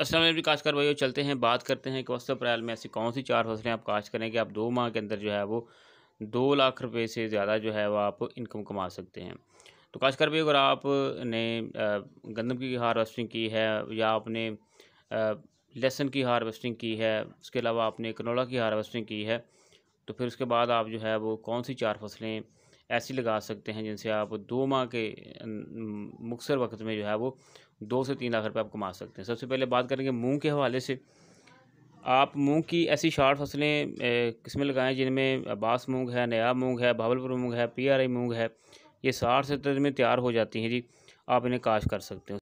असल काश कर भाई चलते हैं बात करते हैं कि वस्त अप्रैल में ऐसी कौन सी चार फसलें आप काश करें कि आप दो माह के अंदर जो है वो दो लाख रुपए से ज़्यादा जो है वो आप इनकम कमा सकते हैं तो काश कर भाई अगर आपने गंदम की हारवेस्टिंग की है या आपने लहसन की हारवेस्टिंग की है उसके अलावा आपने कनोला की हारवेस्टिंग की है तो फिर उसके बाद आप जो है वो कौन सी चार फसलें ऐसी लगा सकते हैं जिनसे आप दो माह के मुखसर वक्त में जो है वो दो से तीन लाख रुपये आप कमा सकते हैं सबसे पहले बात करेंगे मूँग के हवाले से आप मूँग की ऐसी शार्ट फसलें किस्में लगाएं जिनमें बास मूंग है नया मूँग है भावलपुर मूँग है पी आई मूँग है ये साठ सत्तर दिन में तैयार हो जाती हैं जी आप इन्हें काश कर सकते हो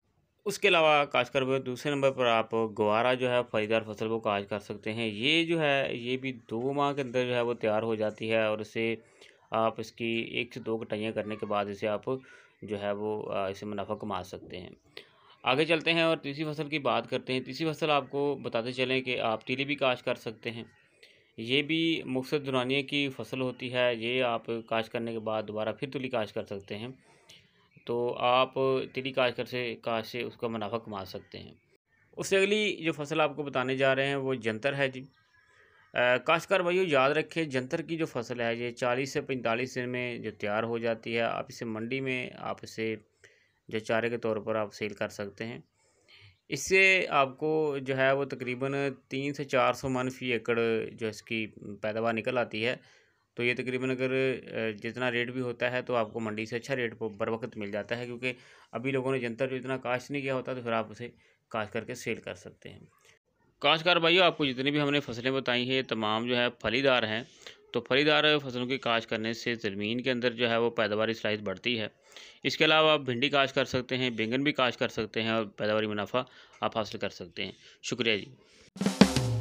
उसके अलावा काश कर दूसरे नंबर पर आप गवारा जो है फलीदार फसल को काश कर सकते हैं ये जो है ये भी दो माह के अंदर जो है वो तैयार हो जाती है और इसे आप इसकी एक से दो कटाइयाँ करने के बाद इसे आप जो है वो इसे मुनाफा कमा सकते हैं आगे चलते हैं और तीसरी फसल की बात करते हैं तीसरी फसल आपको बताते चलें कि आप तीली भी काश कर सकते हैं ये भी मुख्य दुरानिया की फसल होती है ये आप काश करने के बाद दोबारा फिर तिली काश कर सकते हैं तो आप तिली काश कर से काश से उसका मुनाफा कमा सकते हैं उससे अगली जो फसल आपको बताने जा रहे हैं वो जंतर है जी काश्तकार भाइयों याद रखें जंतर की जो फसल है ये चालीस से पैंतालीस दिन में जो तैयार हो जाती है आप इसे मंडी में आप इसे जो चारे के तौर पर आप सेल कर सकते हैं इससे आपको जो है वो तकरीबन तीन से चार सौ मन फी एकड़ जो इसकी पैदावार निकल आती है तो ये तकरीबन अगर जितना रेट भी होता है तो आपको मंडी से अच्छा रेट पर वक्त मिल जाता है क्योंकि अभी लोगों ने जंतर जो इतना काश्त नहीं किया होता तो फिर आप उसे काश्त करके सेल कर सकते हैं काश्तकार भाइयों आपको जितनी भी हमने फसलें बताई हैं तमाम जो है फलीदार हैं तो फलीदार फसलों की काश करने से ज़मीन के अंदर जो है वो पैदावार सलाहियत बढ़ती है इसके अलावा आप भिंडी काश कर सकते हैं बैंगन भी काश कर सकते हैं और पैदावारी मुनाफा आप हासिल कर सकते हैं शुक्रिया जी